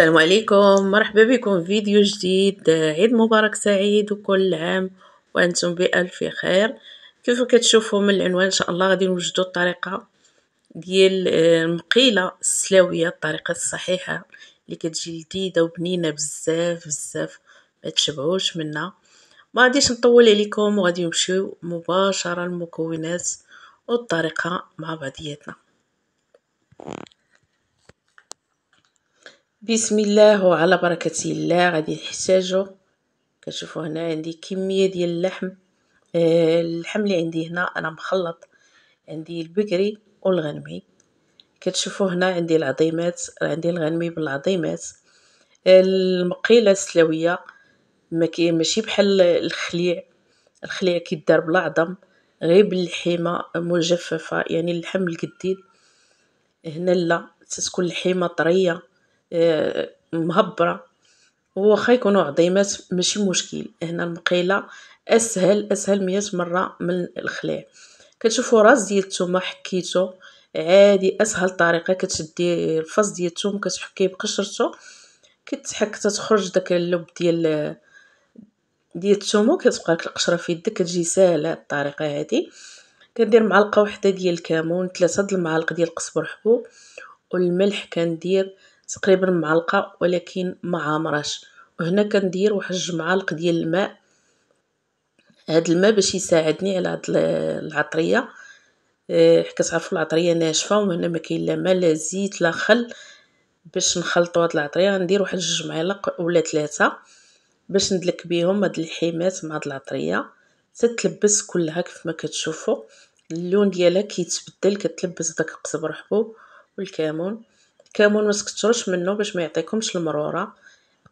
السلام عليكم مرحبا بكم في فيديو جديد عيد مبارك سعيد وكل عام وانتم بالف خير كيف كتشوفوا من العنوان ان شاء الله غادي نوجدوا الطريقه ديال المقيله آه، السلاويه الطريقه الصحيحه اللي كتجي لذيذه وبنينه بزاف بزاف ما تشبعوش منها ما غاديش نطول عليكم وغادي نمشيو مباشره المكونات والطريقه مع بعضياتنا بسم الله وعلى بركة الله غادي نحتاجو كتشوفو هنا عندي كمية ديال اللحم اللحم اللي عندي هنا انا مخلط عندي البقري والغنمي كتشوفو هنا عندي العظيمات عندي الغنمي بالعظيمات المقيله السلويه ماشي بحال الخليع الخليع كيدار بالعظم غير باللحيمه مجففه يعني اللحم القديد هنا لا تتكون اللحيمه طريه مهبرة وخا يكونو عظيمات ماشي مشكل هنا المقيلة اسهل اسهل مية مرة من الخلاع كتشوفو راس ديال التومة حكيتو عادي اسهل طريقة كتشدي الفص ديال التوم كتحكيه بقشرتو كتحك تتخرج داك اللب ديال ديال التوم وكتبقى لك القشرة في يدك كتجي ساهلة هاد الطريقة هادي كندير معلقة وحدة ديال الكمون تلاتة د المعالق ديال القزبر حبوب والملح كندير تقريبا معلقة ولكن ما عامراش وهنا كندير واحد جوج معالق ديال الماء هاد الماء باش يساعدني على هاد العطريه آه، حيت كتعرفوا العطريه ناشفه وهنا ما كاين لا ما لا زيت لا خل باش نخلطوا هاد العطريه غندير واحد جوج معالق ولا ثلاثه باش ندلك بهم هاد الحمات مع هاد العطريه تتلبس كلها كيف ما كتشوفوا اللون ديالها كيتبدل كتلبس داك قزبر حبوب والكمون ما متكتروش منو باش ما يعطيكمش المرورة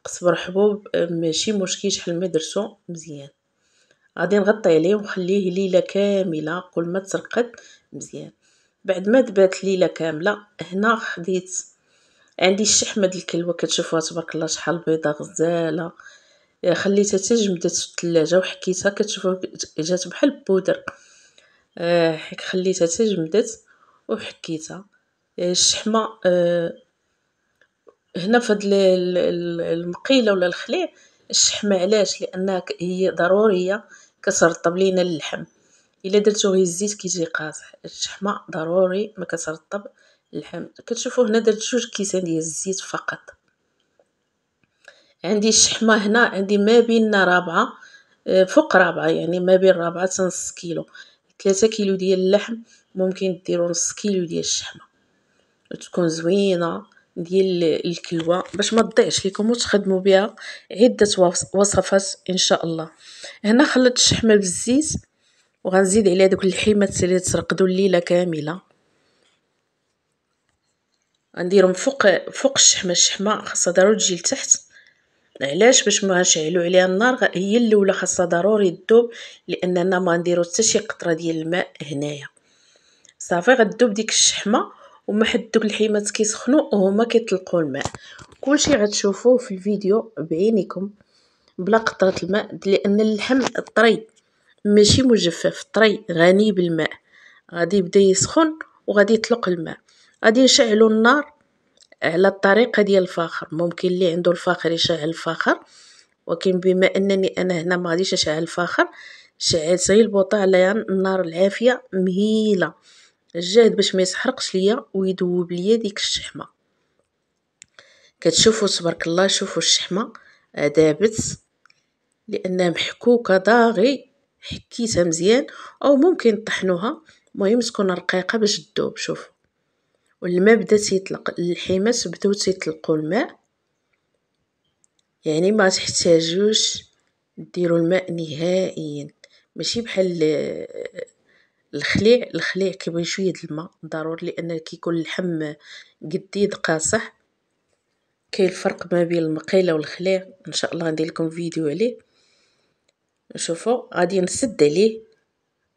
قصبر حبوب ماشي مشكل شحال ما درتو مزيان غادي نغطي عليه ونخليه ليلة كاملة قول ما ترقد مزيان بعد ما دبات ليلة كاملة هنا خديت عندي الشحمة د الكلوة كتشوفوها تبارك الله شحال بيضة غزالة خليتها تجمدت في الثلاجه وحكيتها كتشوفوا جات بحال البودر آه، خليتها تجمدت وحكيتها الشحمة آه، هنا في هاد المقيلة ولا الخليع الشحمة علاش لانها هي ضرورية كترطب لينا اللحم الا درتو غير الزيت كيجي قاصح الشحمة ضروري مكترطب اللحم كتشوفو هنا درت جوج كيسان ديال الزيت فقط عندي الشحمة هنا عندي ما بين رابعة آه، فوق رابعة يعني ما بين رابعة تنص نص كيلو تلاتة كيلو ديال اللحم ممكن ديرو نص كيلو ديال الشحمة تكون زوينه ديال الكلوه باش ما تضيعش لكم وتخدموا بها عده وصفات ان شاء الله هنا خلطت الشحمه بالزيت وغنزيد عليها دوك اللحيمات اللي ترقدوا الليله كامله غنديرهم فوق فوق الشحمه الشحمه خاصها ضروري تجي لتحت علاش باش ما نشعلوا عليها النار هي الاولى خاصها ضروري تذوب لاننا ما نديروا حتى شي قطره ديال الماء هنايا صافي غتذوب ديك الشحمه وما حد دوك الحيمات كيسخنو وهما كيطلقو الماء كلشي غتشوفوه في الفيديو بعينيكم بلا قطرة الماء لان اللحم طري ماشي مجفف طري غني بالماء غادي يبدا يسخن وغادي يطلق الماء غادي نشعلو النار على الطريقة ديال الفاخر ممكن اللي عنده الفاخر يشعل الفاخر ولكن بما انني انا هنا ما غاديش نشعل الفاخر شعلت غير البوطه على النار العافيه مهيله الجهد باش ما يسحرقش ليا ويذوب ليا ديك الشحمة كتشوفوا تبارك الله شوفوا الشحمه آه، دابت لانها محكوكه داغي حكيتها مزيان او ممكن طحنوها المهم تكون رقيقه باش تذوب شوفوا والماء بدا تيطلق الحماس بداو تيطلقوا الماء يعني ما تحتاجوش ديروا الماء نهائيا ماشي بحال آه، الخليع الخليع كيبغي شوية د الما ضروري لان كيكون اللحم قديد قاصح كاين الفرق ما بين المقيلة والخليع ان شاء الله غندير لكم فيديو عليه شوفوا غادي نسد عليه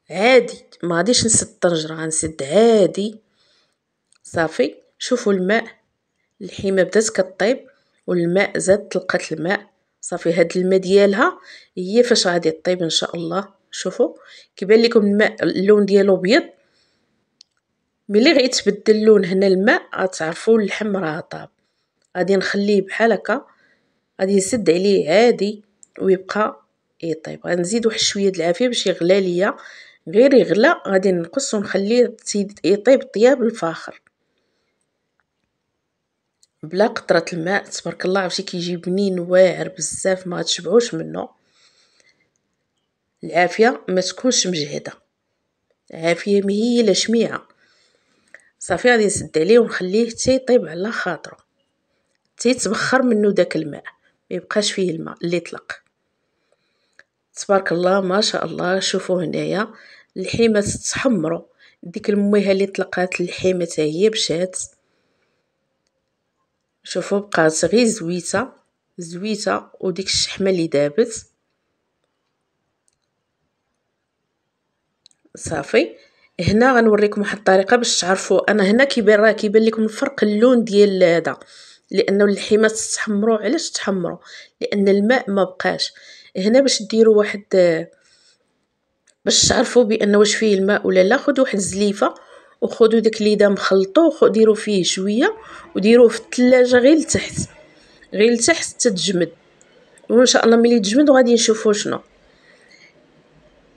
عادي ما غاديش نسد الطنجره غنسد عادي صافي شوفوا الماء الحيمه بدات كطيب والماء زاد طلقات الماء صافي هاد الماء ديالها هي فاش غادي طيب ان شاء الله شوفوا كيبان لكم الماء اللون ديالو ابيض ملي غيتبدل اللون هنا الماء غتعرفوا اللحم راه طاب غادي نخليه بحال هكا غادي نسد عليه عادي ويبقى يطيب غنزيد واحد شويه د العافيه باش يغلى ليا غير يغلى غادي نقص ونخليه يطيب طياب الفاخر بلا قطره الماء تبارك الله عرفتي كيجي بنين واعر بزاف ما تشبعوش منه العافية ما تكونش مجهدة العافية ما هي لا شميعة صافي غادي نسد عليه ونخليه حتى يطيب على خاطرو حتى يتبخر منه داك الماء ما يبقاش فيه الماء اللي طلق تبارك الله ما شاء الله شوفوا هنايا الحيمه تحمروا ديك المويهه اللي طلقات الحيمه حتى هي مشات شوفوا بقات غير زويته زويته وديك الشحمه اللي دابت صافي هنا غنوريكم واحد الطريقه باش تعرفوا انا هنا كيبان راه كيبان لكم الفرق اللون ديال هذا لانه اللحيمات تحمروا علاش تحمروا لان الماء ما بقاش هنا باش ديروا واحد باش تعرفوا بان واش فيه الماء ولا لا خذوا واحد الزليفه وخذوا داك اللي دا مخلطو وديروا فيه شويه وديروه في الثلاجه غير لتحت غير لتحت تتجمد وان شاء الله ملي تجمد غادي نشوفوا شنو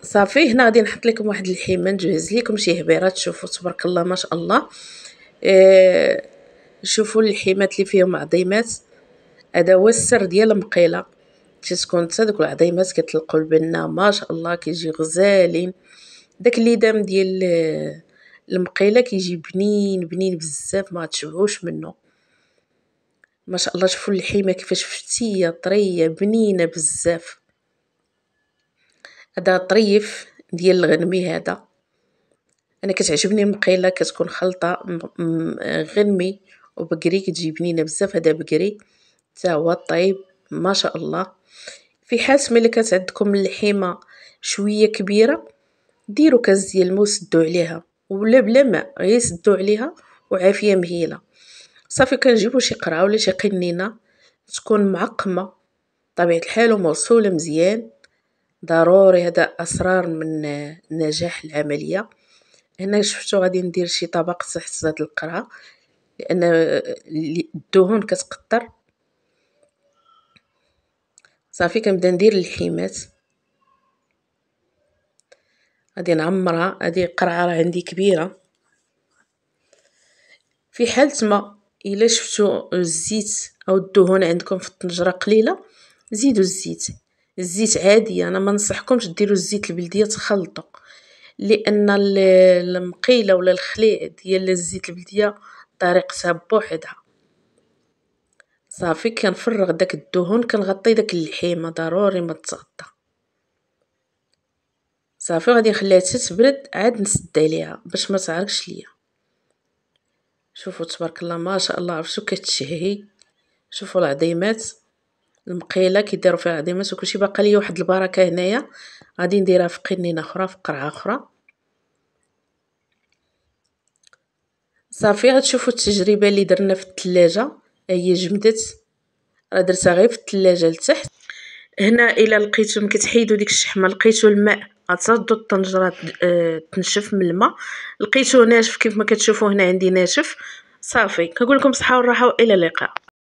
صافي هنا غادي نحط لكم واحد الحيمه نجهز لكم شي هبيره تشوفوا تبارك الله ما شاء الله إيه شوفوا الحيمات اللي فيهم عظيمات هذا هو السر ديال المقيله تتكون حتى دوك العظيمات كتلقوا البنه ما شاء الله كيجي غزالين داك دام ديال آه، المقيله كيجي بنين بنين بزاف ما تشبعوش منه ما شاء الله شوفوا الحيمه كيفاش فتيه طريه بنينه بزاف هذا طريف ديال الغنمي هذا انا كتعجبني المقيله كتكون خلطه غنمي وبقري كتجي بنينه بزاف هذا بقري حتى هو طيب ما شاء الله في حال ملي كانت عندكم اللحيمه شويه كبيره ديروا كاس ديال الماء سدوا عليها ولا بلا ماء غير سدوا عليها وعافيه مهيله صافي كنجيبو شي قرعه ولا شي قنينه تكون معقمه طبيعه الحال ومغسوله مزيان ضروري هذا أسرار من نجاح العملية، هنا شفتو غادي ندير شي طبق تحت هاد القرعة لأن الدهون كتقطر، صافي كنبدا ندير اللحيمات، غادي نعمرها هذه القرعة راه عندي كبيرة، في حال ما إلا شفتو الزيت أو الدهون عندكم في الطنجرة قليلة زيدو الزيت. الزيت عادي انا ما ننصحكمش ديروا الزيت البلديه تخلطوا لان المقيله ولا الخليع ديال الزيت البلديه طريقتها بوحدها صافي كنفرغ داك الدهون كنغطي داك اللحيمه ضروري ما تغطى صافي غادي نخليها تتبرد عاد نسد عليها باش ما تعرقش ليا شوفوا تبارك الله ما شاء الله عرفتوا كتشهي شوفوا العظيمات المقيله كيديروا فيها ديما وكلشي باقا ليا واحد البركه هنايا غادي نديرها في قنينه اخرى في قرعه اخرى صافي غتشوفوا التجربه اللي درنا في الثلاجه هي جمدت راه درتها غير في الثلاجه لتحت هنا الا لقيتو كتحيدوا ديك الشحمه لقيتو الماء غتصدوا الطنجره آه، تنشف من الماء لقيتو ناشف كيف ما كتشوفوا هنا عندي ناشف صافي كنقول لكم صحه والراحه والى اللقاء